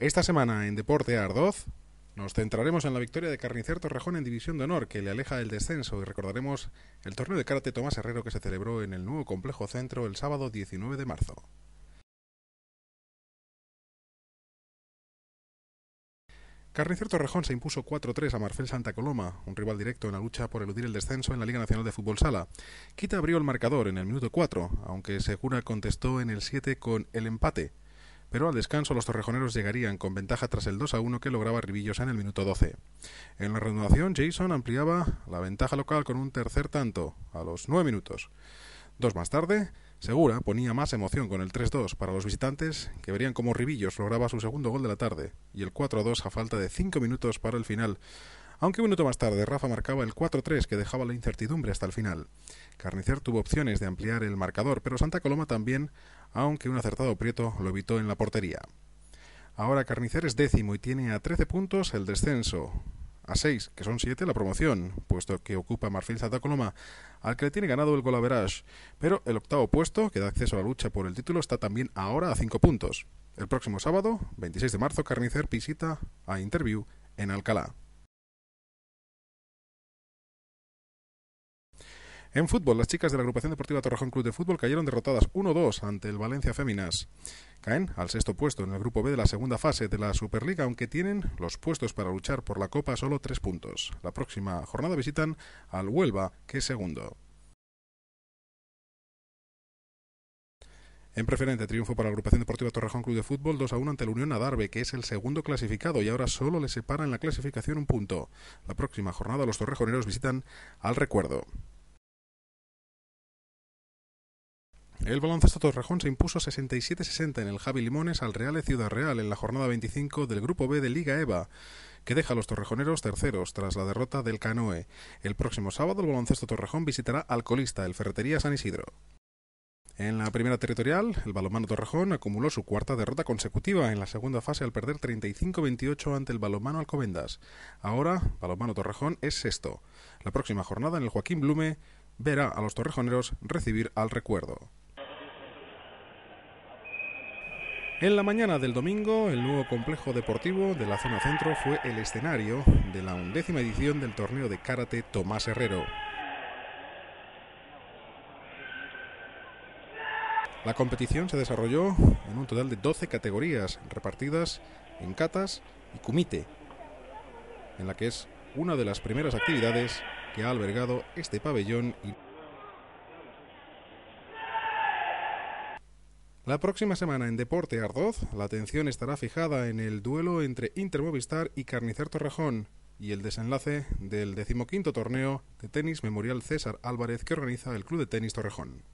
Esta semana en Deporte Ardoz nos centraremos en la victoria de Carnicer Torrejón en División de Honor, que le aleja del descenso, y recordaremos el torneo de karate Tomás Herrero que se celebró en el nuevo complejo centro el sábado 19 de marzo. Carnicer Torrejón se impuso 4-3 a Marcel Santa Coloma, un rival directo en la lucha por eludir el descenso en la Liga Nacional de Fútbol Sala. Quita abrió el marcador en el minuto 4, aunque Segura contestó en el 7 con el empate pero al descanso los torrejoneros llegarían con ventaja tras el 2 a 1 que lograba Ribillos en el minuto 12. En la renovación, Jason ampliaba la ventaja local con un tercer tanto, a los 9 minutos. Dos más tarde, Segura ponía más emoción con el 3-2 para los visitantes, que verían cómo Ribillos lograba su segundo gol de la tarde, y el 4-2 a falta de 5 minutos para el final, aunque un minuto más tarde Rafa marcaba el 4-3 que dejaba la incertidumbre hasta el final. Carnicer tuvo opciones de ampliar el marcador, pero Santa Coloma también aunque un acertado Prieto lo evitó en la portería. Ahora Carnicer es décimo y tiene a 13 puntos el descenso. A 6, que son 7 la promoción, puesto que ocupa Marfil Santa Coloma, al que le tiene ganado el Golaverage. Pero el octavo puesto, que da acceso a la lucha por el título, está también ahora a 5 puntos. El próximo sábado, 26 de marzo, Carnicer visita a Interview en Alcalá. En fútbol, las chicas de la agrupación deportiva Torrejón Club de Fútbol cayeron derrotadas 1-2 ante el Valencia Féminas. Caen al sexto puesto en el grupo B de la segunda fase de la Superliga, aunque tienen los puestos para luchar por la Copa solo tres puntos. La próxima jornada visitan al Huelva, que es segundo. En preferente, triunfo para la agrupación deportiva Torrejón Club de Fútbol 2 1 ante la Unión Adarve, que es el segundo clasificado y ahora solo le separa en la clasificación un punto. La próxima jornada los torrejoneros visitan al Recuerdo. El baloncesto Torrejón se impuso 67-60 en el Javi Limones al Real de Ciudad Real en la jornada 25 del Grupo B de Liga EVA que deja a los torrejoneros terceros tras la derrota del Canoe. El próximo sábado el baloncesto Torrejón visitará al colista, el Ferretería San Isidro. En la primera territorial, el balomano Torrejón acumuló su cuarta derrota consecutiva en la segunda fase al perder 35-28 ante el balomano Alcobendas. Ahora, balomano Torrejón es sexto. La próxima jornada en el Joaquín Blume verá a los torrejoneros recibir al recuerdo. En la mañana del domingo, el nuevo complejo deportivo de la zona centro fue el escenario de la undécima edición del torneo de karate Tomás Herrero. La competición se desarrolló en un total de 12 categorías repartidas en catas y kumite, en la que es una de las primeras actividades que ha albergado este pabellón y La próxima semana en Deporte Ardoz, la atención estará fijada en el duelo entre Inter Movistar y Carnicer Torrejón y el desenlace del decimoquinto torneo de tenis Memorial César Álvarez que organiza el Club de Tenis Torrejón.